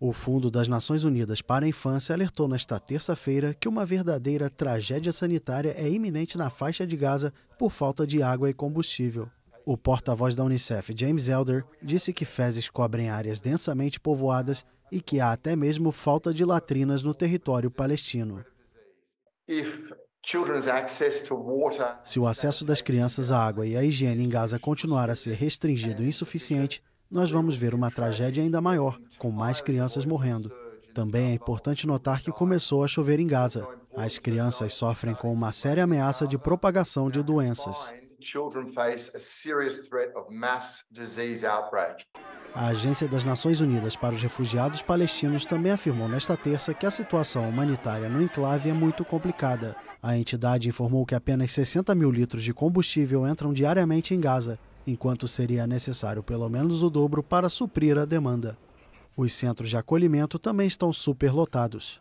O Fundo das Nações Unidas para a Infância alertou nesta terça-feira que uma verdadeira tragédia sanitária é iminente na faixa de Gaza por falta de água e combustível. O porta-voz da Unicef, James Elder, disse que fezes cobrem áreas densamente povoadas e que há até mesmo falta de latrinas no território palestino. Se o acesso das crianças à água e à higiene em Gaza continuar a ser restringido e insuficiente, nós vamos ver uma tragédia ainda maior, com mais crianças morrendo. Também é importante notar que começou a chover em Gaza. As crianças sofrem com uma séria ameaça de propagação de doenças. A Agência das Nações Unidas para os Refugiados Palestinos também afirmou nesta terça que a situação humanitária no enclave é muito complicada. A entidade informou que apenas 60 mil litros de combustível entram diariamente em Gaza enquanto seria necessário pelo menos o dobro para suprir a demanda. Os centros de acolhimento também estão superlotados.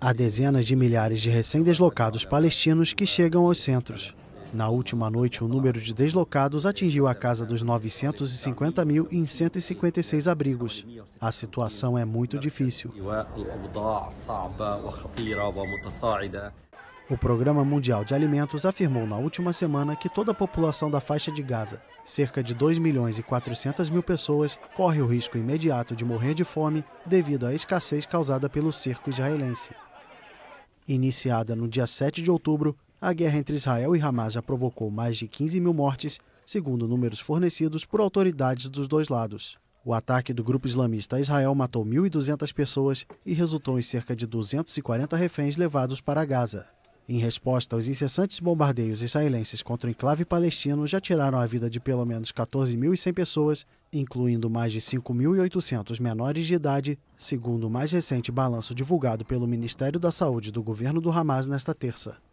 Há dezenas de milhares de recém-deslocados palestinos que chegam aos centros. Na última noite, o número de deslocados atingiu a casa dos 950 mil em 156 abrigos. A situação é muito difícil. O Programa Mundial de Alimentos afirmou na última semana que toda a população da faixa de Gaza, cerca de 2 milhões e 400 mil pessoas, corre o risco imediato de morrer de fome devido à escassez causada pelo cerco israelense. Iniciada no dia 7 de outubro, a guerra entre Israel e Hamas já provocou mais de 15 mil mortes, segundo números fornecidos por autoridades dos dois lados. O ataque do grupo islamista a Israel matou 1.200 pessoas e resultou em cerca de 240 reféns levados para Gaza. Em resposta aos incessantes bombardeios israelenses contra o enclave palestino, já tiraram a vida de pelo menos 14.100 pessoas, incluindo mais de 5.800 menores de idade, segundo o mais recente balanço divulgado pelo Ministério da Saúde do governo do Hamas nesta terça.